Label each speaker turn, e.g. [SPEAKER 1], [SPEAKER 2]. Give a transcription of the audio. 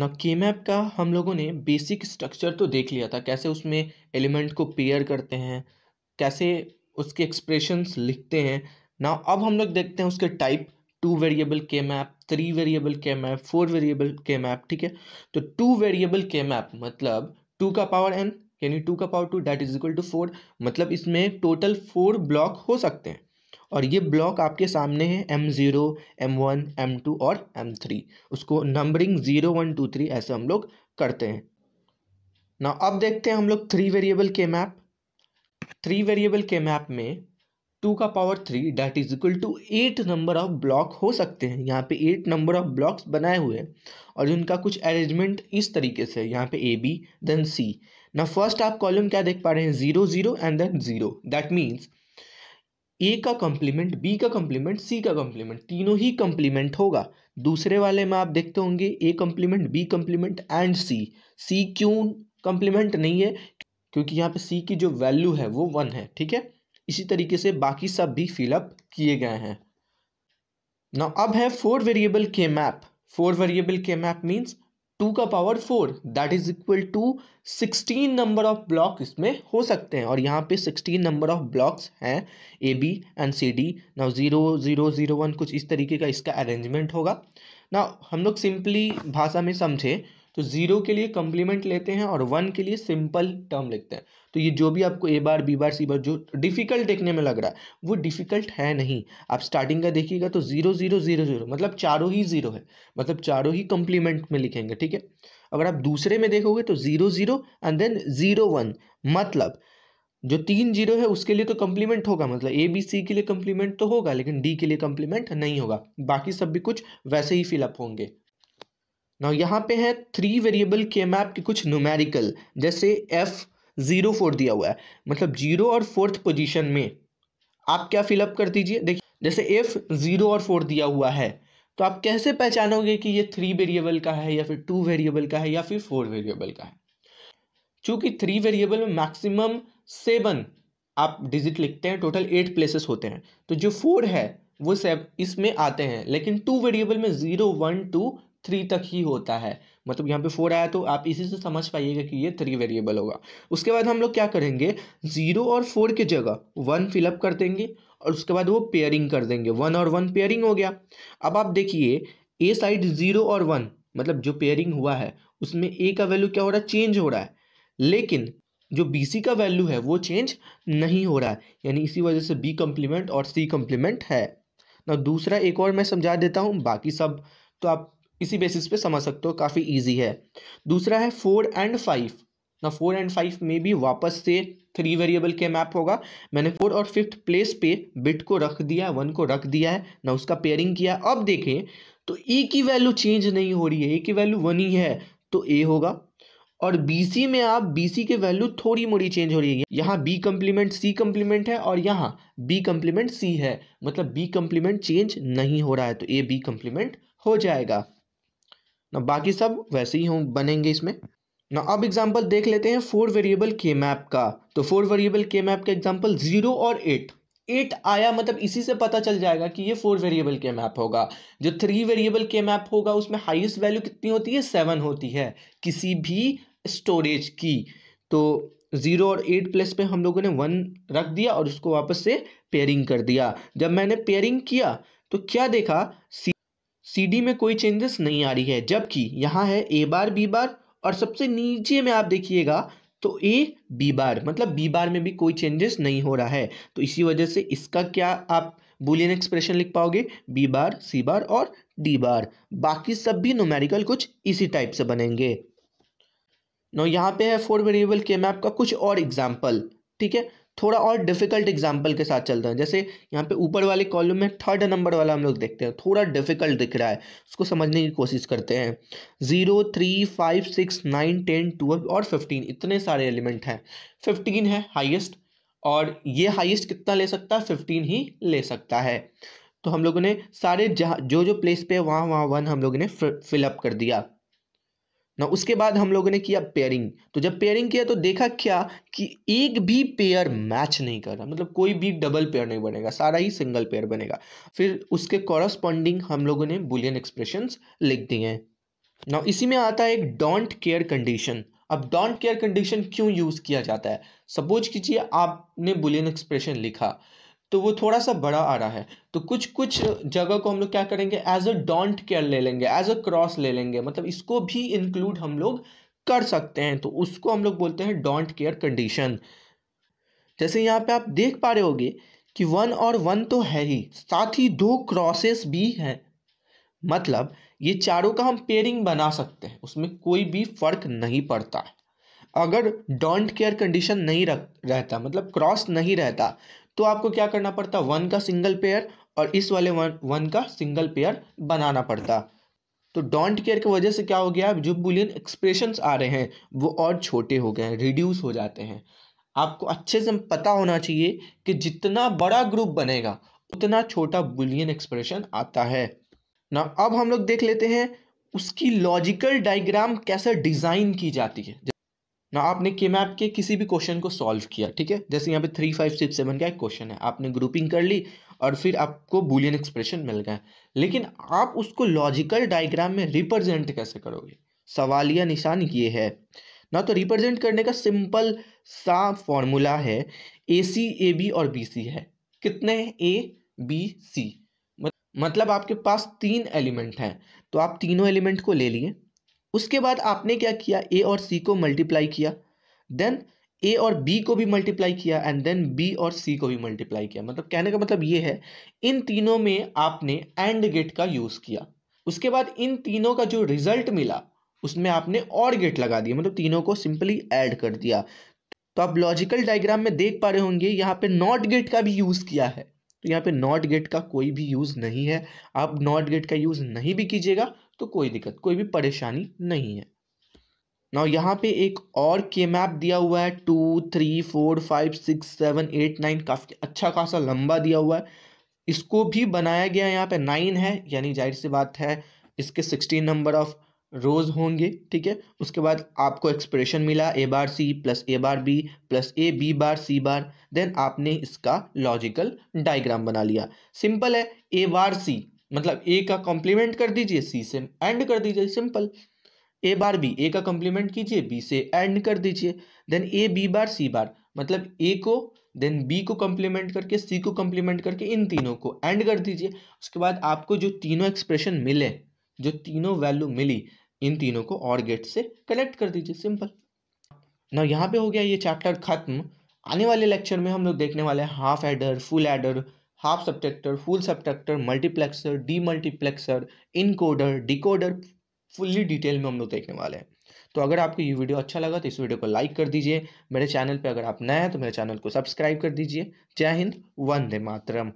[SPEAKER 1] ना के मैप का हम लोगों ने बेसिक स्ट्रक्चर तो देख लिया था कैसे उसमें एलिमेंट को पेयर करते हैं कैसे उसके एक्सप्रेशंस लिखते हैं ना अब हम लोग देखते हैं उसके टाइप टू वेरिएबल के मैप थ्री वेरिएबल के मैप फोर वेरिएबल के मैप ठीक है तो टू वेरिएबल के मैप मतलब टू का पावर एन यानी टू का power two that is equal to four मतलब इसमें टोटल फोर ब्लॉक हो सकते हैं और ये ब्लॉक आपके सामने है M zero M one M two और एम थ्री उसको numbering zero one two three ऐसे हम लोग करते हैं ना अब देखते हैं हम लोग थ्री वेरिएबल के मैप थ्री वेरिएबल के मैप में टू का power three that is equal to eight number of block हो सकते हैं यहाँ पे एट नंबर ऑफ ब्लॉक्स बनाए हुए हैं और उनका कुछ अरेंजमेंट इस तरीके से यहाँ पे ए बी देन सी ना फर्स्ट आप कॉलम क्या देख पा रहे हैं zero zero and then zero that means A का कंप्लीमेंट बी का कंप्लीमेंट सी का कंप्लीमेंट तीनों ही कंप्लीमेंट होगा दूसरे वाले में आप देखते होंगे A complement B complement and C C क्यों कंप्लीमेंट नहीं है क्योंकि यहाँ पे सी की जो वैल्यू है वो वन है ठीक है इसी तरीके से बाकी सब भी फिलअप किए गए हैं ना अब है फोर वेरिएबल के मैप फोर वेरिएबल के मैप मीन्स टू का power four that is equal to sixteen number of block इसमें हो सकते हैं और यहाँ पे सिक्सटीन नंबर ऑफ ब्लॉक्स हैं A B and C D ना ज़ीरो ज़ीरो ज़ीरो वन कुछ इस तरीके का इसका अरेंजमेंट होगा ना हम लोग सिंपली भाषा में समझें तो ज़ीरो के लिए कम्प्लीमेंट लेते हैं और वन के लिए सिंपल टर्म लिखते हैं तो ये जो भी आपको ए बार बी बार सी बार जो डिफ़िकल्ट देखने में लग रहा है वो डिफ़िकल्ट है नहीं आप स्टार्टिंग का देखिएगा तो ज़ीरो ज़ीरो ज़ीरो ज़ीरो मतलब चारों ही ज़ीरो है मतलब चारों ही कम्प्लीमेंट में लिखेंगे ठीक है अगर आप दूसरे में देखोगे तो zero zero and then zero one मतलब जो तीन जीरो है उसके लिए तो कम्प्लीमेंट होगा मतलब ए बी सी के लिए कम्प्लीमेंट तो होगा लेकिन डी के लिए कम्प्लीमेंट नहीं होगा बाकी सब भी कुछ वैसे ही फिलअप होंगे ना यहाँ पे है थ्री वेरिएबल के मैप के कुछ न्यूमेरिकल जैसे एफ ज़ीरो फोर दिया हुआ है मतलब जीरो और फोर्थ पोजीशन में आप क्या फिलअप कर दीजिए देखिए जैसे एफ ज़ीरो और फोर दिया हुआ है तो आप कैसे पहचानोगे कि ये थ्री वेरिएबल का है या फिर टू वेरिएबल का है या फिर फोर वेरिएबल का है चूंकि थ्री वेरिएबल में मैक्सिमम सेवन आप डिजिट लिखते हैं टोटल एट प्लेसेस होते हैं तो जो फोर है वो सब इसमें आते हैं लेकिन टू वेरिएबल में ज़ीरो वन टू थ्री तक ही होता है मतलब यहाँ पे फोर आया तो आप इसी से समझ पाइएगा कि ये थ्री वेरिएबल होगा उसके बाद हम लोग क्या करेंगे जीरो और फोर की जगह वन फिलअप कर देंगे और उसके बाद वो पेयरिंग कर देंगे वन और वन पेयरिंग हो गया अब आप देखिए ए साइड जीरो और वन मतलब जो पेयरिंग हुआ है उसमें ए का वैल्यू क्या हो रहा है चेंज हो रहा है लेकिन जो बी सी का वैल्यू है वो चेंज नहीं हो रहा है यानी इसी वजह से बी कम्प्लीमेंट और सी कम्प्लीमेंट है ना दूसरा एक और मैं समझा देता हूँ बाकी सब तो आप इसी बेसिस पे समझ सकते हो काफ़ी इजी है दूसरा है फोर एंड फाइव ना फोर एंड फाइव में भी वापस से थ्री वेरिएबल के मैप होगा मैंने फोर और फिफ्थ प्लेस पे बिट को रख दिया है वन को रख दिया है ना उसका पेयरिंग किया अब देखें तो ए e की वैल्यू चेंज नहीं हो रही है ए e की वैल्यू वन ही है तो ए होगा और बी सी में आप बी सी के वैल्यू थोड़ी मोड़ी चेंज हो रही है यहाँ बी कम्प्लीमेंट सी कम्प्लीमेंट है और यहाँ बी कम्प्लीमेंट सी है मतलब बी कम्प्लीमेंट चेंज नहीं हो रहा है तो ए बी कम्प्लीमेंट हो जाएगा ना बाकी सब वैसे ही हों बनेंगे इसमें ना अब एग्जाम्पल देख लेते हैं फोर वेरिएबल के मैप का तो फोर वेरिएबल के मैप का एग्जाम्पल जीरो और एट एट आया मतलब इसी से पता चल जाएगा कि ये फोर वेरिएबल के मैप होगा जो थ्री वेरिएबल के मैप होगा उसमें हाइएस्ट वैल्यू कितनी होती है सेवन होती है किसी भी स्टोरेज की तो ज़ीरो और एट प्लस पे हम लोगों ने वन रख दिया और उसको वापस से पेयरिंग कर दिया जब मैंने पेयरिंग किया तो क्या देखा सी सी डी में कोई चेंजेस नहीं आ रही है जबकि यहाँ है ए बार बी बार और सबसे नीचे में आप देखिएगा तो ए बी बार मतलब बी बार में भी कोई चेंजेस नहीं हो रहा है तो इसी वजह से इसका क्या आप बुलियन एक्सप्रेशन लिख पाओगे बी बार सी बार और डी बार बाकी सब भी नोमेरिकल कुछ इसी टाइप से बनेंगे नो यहाँ पे है फोर वेरिएबल के मैप का कुछ और एग्जाम्पल ठीक है थोड़ा और डिफ़िकल्ट एग्जाम्पल के साथ चलते हैं जैसे यहाँ पे ऊपर वाले कॉलम में थर्ड नंबर वाला हम लोग देखते हैं थोड़ा डिफ़िकल्ट दिख रहा है उसको समझने की कोशिश करते हैं zero three five six nine ten twelve और फिफ्टीन इतने सारे एलिमेंट हैं फिफ्टीन है हाइएस्ट और ये हाइएस्ट कितना ले सकता है फिफ्टीन ही ले सकता है तो हम लोगों ने सारे जहाँ जो जो प्लेस पे वहाँ वहाँ वन हम लोगों ने फिलअप कर दिया ना उसके बाद हम लोगों ने किया पेयरिंग तो जब पेयरिंग किया तो देखा क्या कि एक भी पेयर मैच नहीं कर रहा मतलब कोई भी डबल पेयर नहीं बनेगा सारा ही सिंगल पेयर बनेगा फिर उसके कॉरस्पॉन्डिंग हम लोगों ने बुलियन एक्सप्रेशन लिख दिए हैं ना इसी में आता है एक डोंट केयर कंडीशन अब डोंट केयर कंडीशन क्यों यूज़ किया जाता है सपोज कीजिए आपने बुलियन एक्सप्रेशन लिखा तो वो थोड़ा सा बड़ा आ रहा है तो कुछ कुछ जगह को हम लोग क्या करेंगे एज अ डोंट केयर ले लेंगे एज अ क्रॉस ले लेंगे मतलब इसको भी इंक्लूड हम लोग कर सकते हैं तो उसको हम लोग बोलते हैं डोंट केयर कंडीशन जैसे यहाँ पे आप देख पा रहे होगे कि वन और वन तो है ही साथ ही दो क्रॉसेस भी हैं मतलब ये चारों का हम पेयरिंग बना सकते हैं उसमें कोई भी फर्क नहीं पड़ता है अगर डोंट केयर कंडीशन नहीं रख रहता मतलब क्रॉस नहीं रहता तो आपको क्या करना पड़ता वन का सिंगल पेयर और इस वाले वन वन का सिंगल पेयर बनाना पड़ता तो डोंट केयर की वजह से क्या हो गया जो बुलियन एक्सप्रेशंस आ रहे हैं वो और छोटे हो गए हैं रिड्यूस हो जाते हैं आपको अच्छे से पता होना चाहिए कि जितना बड़ा ग्रुप बनेगा उतना छोटा बुलियन एक्सप्रेशन आता है ना अब हम लोग देख लेते हैं उसकी लॉजिकल डायग्राम कैसे डिज़ाइन की जाती है ना आपने के मैप के किसी भी क्वेश्चन को सॉल्व किया ठीक है जैसे यहाँ पे थ्री फाइव सिक्स सेवन का एक क्वेश्चन है आपने ग्रुपिंग कर ली और फिर आपको बुलियन एक्सप्रेशन मिल गए लेकिन आप उसको लॉजिकल डायग्राम में रिप्रेजेंट कैसे करोगे सवाल या निशान ये है ना तो रिप्रेजेंट करने का सिंपल सा फॉर्मूला है ए सी ए बी और बी सी है कितने हैं ए बी सी मतलब आपके पास तीन एलिमेंट हैं तो आप तीनों एलिमेंट को ले लिए उसके बाद आपने क्या किया ए और सी को मल्टीप्लाई किया देन ए और बी को भी मल्टीप्लाई किया एंड देन बी और सी को भी मल्टीप्लाई किया मतलब कहने का मतलब ये है इन तीनों में आपने एंड गेट का यूज़ किया उसके बाद इन तीनों का जो रिजल्ट मिला उसमें आपने और गेट लगा दिया मतलब तीनों को सिंपली ऐड कर दिया तो आप लॉजिकल डायग्राम में देख पा रहे होंगे यहाँ पे नॉट गेट का भी यूज़ किया है तो यहाँ पे नॉट गेट का कोई भी यूज़ नहीं है आप नॉट गेट का यूज़ नहीं भी कीजिएगा तो कोई दिक्कत कोई भी परेशानी नहीं है ना यहाँ पे एक और के मैप दिया हुआ है two three four five six seven eight nine काफ़ी अच्छा खासा लंबा दिया हुआ है इसको भी बनाया गया यहाँ पे नाइन है यानी जाहिर सी बात है इसके सिक्सटीन नंबर ऑफ रोज़ होंगे ठीक है उसके बाद आपको एक्सप्रेशन मिला A bar C plus A bar B plus A B bar C bar then आपने इसका लॉजिकल डायग्राम बना लिया सिंपल है ए बार सी मतलब ए का कॉम्प्लीमेंट कर दीजिए सी से एंड कर दीजिए सिंपल ए बार बी ए का कॉम्प्लीमेंट कीजिए बी से एंड कर दीजिए देन ए बी बार सी बार मतलब ए को देन बी को कॉम्प्लीमेंट करके सी को कॉम्प्लीमेंट करके इन तीनों को एंड कर दीजिए उसके बाद आपको जो तीनों एक्सप्रेशन मिले जो तीनों वैल्यू मिली इन तीनों को और गेट से कलेक्ट कर दीजिए सिंपल ना यहाँ पे हो गया ये चैप्टर खत्म आने वाले लेक्चर में हम लोग देखने वाले हैं half adder full adder half subtractor full subtractor multiplexer demultiplexer encoder decoder fully detail में हम लोग देखने वाले हैं तो अगर आपको ये वीडियो अच्छा लगा तो इस वीडियो को लाइक कर दीजिए मेरे चैनल पे अगर आप नए हैं तो मेरे चैनल को सब्सक्राइब कर दीजिए जय हिंद वंदे मातरम